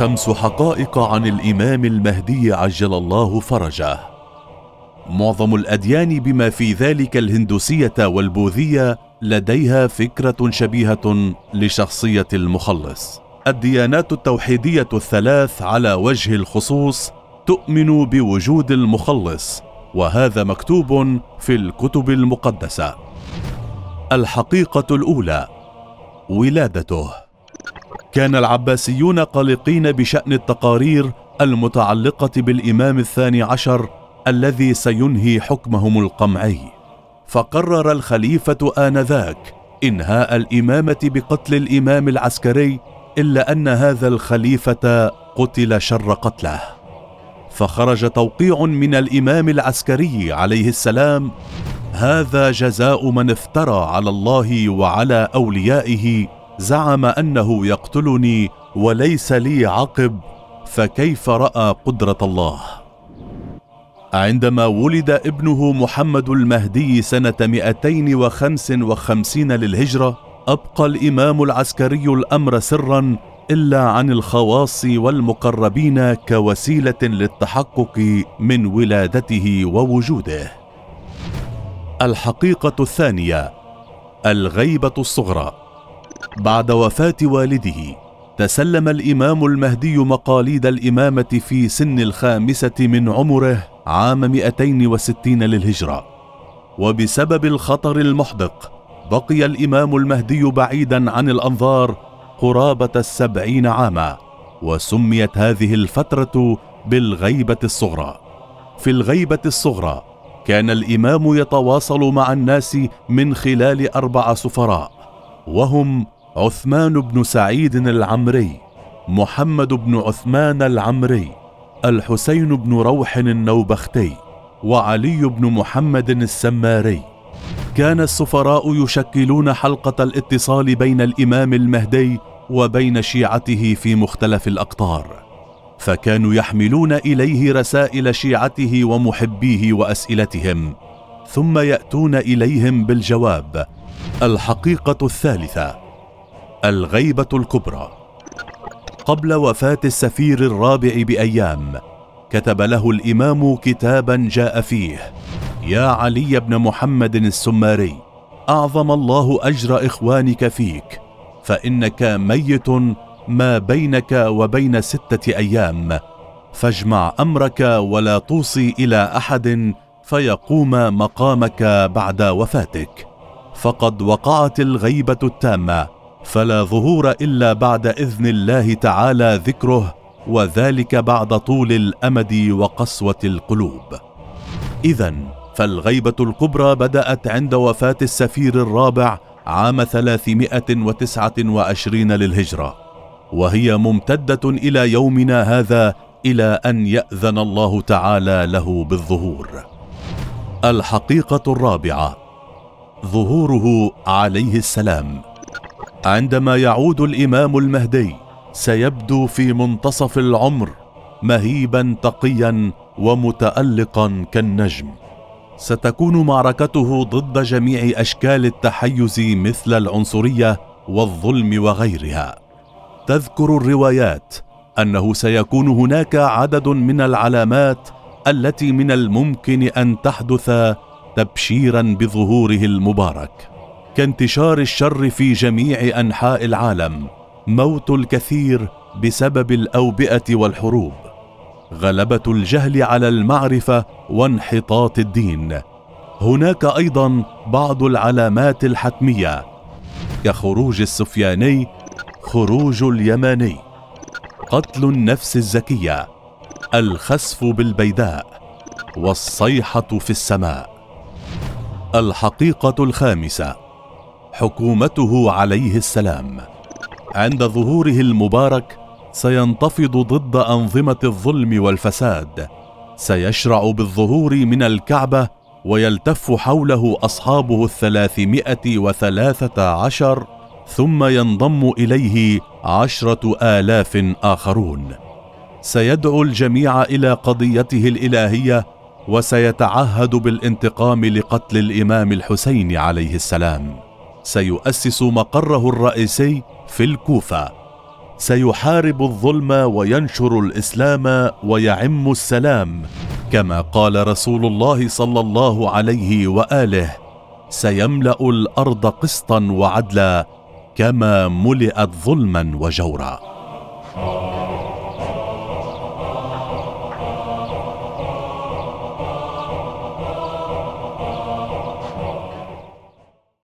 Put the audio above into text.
خمس حقائق عن الامام المهدي عجل الله فرجه معظم الاديان بما في ذلك الهندوسيه والبوذيه لديها فكره شبيهه لشخصيه المخلص الديانات التوحيديه الثلاث على وجه الخصوص تؤمن بوجود المخلص وهذا مكتوب في الكتب المقدسه الحقيقه الاولى ولادته كان العباسيون قلقين بشأن التقارير المتعلقة بالإمام الثاني عشر الذي سينهي حكمهم القمعي فقرر الخليفة آنذاك إنهاء الإمامة بقتل الإمام العسكري إلا أن هذا الخليفة قتل شر قتله فخرج توقيع من الإمام العسكري عليه السلام هذا جزاء من افترى على الله وعلى أوليائه زعم انه يقتلني وليس لي عقب فكيف راى قدره الله عندما ولد ابنه محمد المهدي سنة 255 للهجرة أبقى الإمام العسكري الأمر سرا إلا عن الخواص والمقربين كوسيلة للتحقق من ولادته ووجوده الحقيقة الثانية الغيبة الصغرى بعد وفاة والده تسلم الإمام المهدي مقاليد الإمامة في سن الخامسة من عمره عام 260 للهجرة وبسبب الخطر المحدق بقي الإمام المهدي بعيدا عن الأنظار قرابة السبعين عاما وسميت هذه الفترة بالغيبة الصغرى في الغيبة الصغرى كان الإمام يتواصل مع الناس من خلال أربع سفراء وهم عثمان بن سعيد العمري محمد بن عثمان العمري الحسين بن روح النوبختي وعلي بن محمد السماري كان السفراء يشكلون حلقه الاتصال بين الامام المهدي وبين شيعته في مختلف الاقطار فكانوا يحملون اليه رسائل شيعته ومحبيه واسئلتهم ثم ياتون اليهم بالجواب الحقيقه الثالثه الغيبة الكبرى قبل وفاة السفير الرابع بأيام كتب له الإمام كتابا جاء فيه يا علي بن محمد السماري أعظم الله أجر إخوانك فيك فإنك ميت ما بينك وبين ستة أيام فاجمع أمرك ولا توصي إلى أحد فيقوم مقامك بعد وفاتك فقد وقعت الغيبة التامة فلا ظهور الا بعد اذن الله تعالى ذكره وذلك بعد طول الامد وقسوه القلوب اذا فالغيبه الكبرى بدات عند وفاه السفير الرابع عام 329 للهجره وهي ممتده الى يومنا هذا الى ان ياذن الله تعالى له بالظهور الحقيقه الرابعه ظهوره عليه السلام عندما يعود الامام المهدي سيبدو في منتصف العمر مهيبا تقيا ومتالقا كالنجم ستكون معركته ضد جميع اشكال التحيز مثل العنصريه والظلم وغيرها تذكر الروايات انه سيكون هناك عدد من العلامات التي من الممكن ان تحدث تبشيرا بظهوره المبارك كانتشار الشر في جميع انحاء العالم موت الكثير بسبب الاوبئه والحروب غلبه الجهل على المعرفه وانحطاط الدين هناك ايضا بعض العلامات الحتميه كخروج السفياني خروج اليماني قتل النفس الزكيه الخسف بالبيداء والصيحه في السماء الحقيقه الخامسه حكومته عليه السلام عند ظهوره المبارك سينتفض ضد انظمه الظلم والفساد سيشرع بالظهور من الكعبه ويلتف حوله اصحابه الثلاثمائه وثلاثه عشر ثم ينضم اليه عشره الاف اخرون سيدعو الجميع الى قضيته الالهيه وسيتعهد بالانتقام لقتل الامام الحسين عليه السلام سيؤسس مقره الرئيسي في الكوفه سيحارب الظلم وينشر الاسلام ويعم السلام كما قال رسول الله صلى الله عليه واله سيملا الارض قسطا وعدلا كما ملئت ظلما وجورا